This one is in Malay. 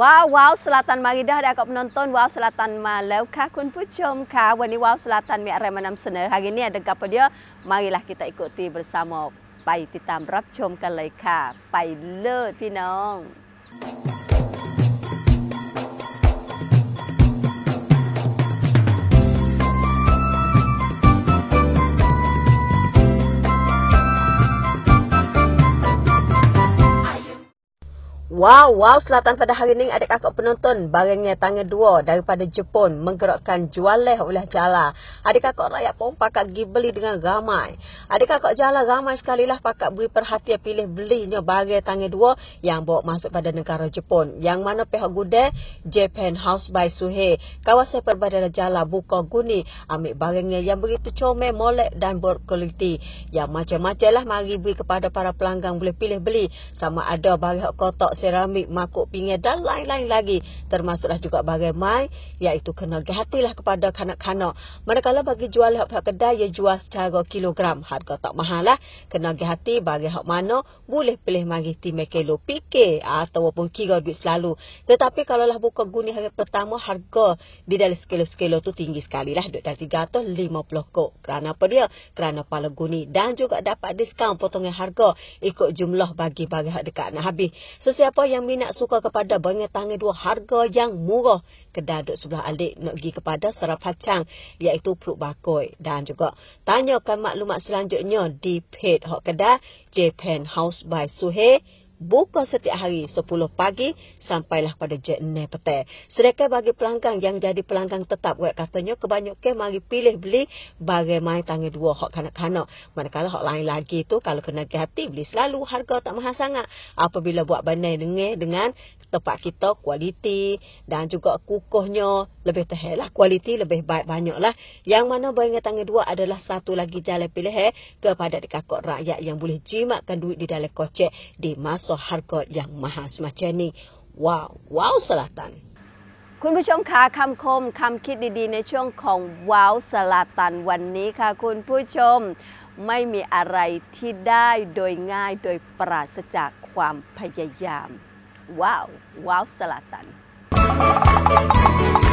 Wow, Wow Selatan mari dah kau penonton Wow Selatan Malau ka kun pucum ka wani Wow Selatan mi arai manam sene. Hari ni ada gapo dia? Marilah kita ikuti bersama. Pai titam rap chom ka lai Pai le pinong. Wow, wow selatan pada hari ini ada kakak penonton barangnya tangan dua daripada Jepun menggerakkan jual leh oleh jala. Adik kakak rakyat pun pakat pergi beli dengan ramai. Adik kakak jala ramai sekali lah pakat beri perhatian pilih belinya barang tangan dua yang bawa masuk pada negara Jepun. Yang mana pihak gudai Japan House by Suhe kawasan perbadan jala buka guni ambil barangnya yang begitu comel molek dan berkualiti. Yang macam-macam lah mari beri kepada para pelanggan boleh pilih beli sama ada barang kotak saya keramik, makuk pinggir dan lain-lain lagi. Termasuklah juga bagaimana iaitu kena gehatilah kepada kanak-kanak. Manakala bagi jual hak pihak kedai, ia jual secara kilogram. Harga tak mahal lah. Kena gehati bagi hak mana boleh pilih mari timai kilo fikir ataupun kira duit selalu. Tetapi kalau lah buka guni hari pertama, harga di dalam sekilo-sekilo tu tinggi sekali lah. Duit dari 350 kok. Kerana apa dia? Kerana pala guni dan juga dapat diskaun potongan harga ikut jumlah bagi bagi hak dekat nak habis. Sesiapa siapa yang minat suka kepada bengi tangi dua harga yang murah kedaduk sebelah adik nak pergi kepada serap hacang iaitu peluk bakoi dan juga tanyakan maklumat selanjutnya di page hok kedai Japan House by Suhe buka setiap hari 10 pagi sampailah pada jam 6 petang. Sedangkan bagi pelanggan yang jadi pelanggan tetap web katanya kebanyakan mari pilih beli bagaimana tanggal dua hak kanak-kanak. Manakala hak lain lagi tu kalau kena hati beli selalu harga tak mahal sangat. Apabila buat benar dengan dengan tempat kita kualiti dan juga kukuhnya lebih tehe lah kualiti lebih baik banyak lah yang mana bayang tangan dua adalah satu lagi jalan pilih eh, kepada dikakok rakyat yang boleh jimatkan duit di dalam kocek di masa harga yang mahal semacam ni wow wow selatan ka ka kom di di kong wow selatan Wow wow selatan.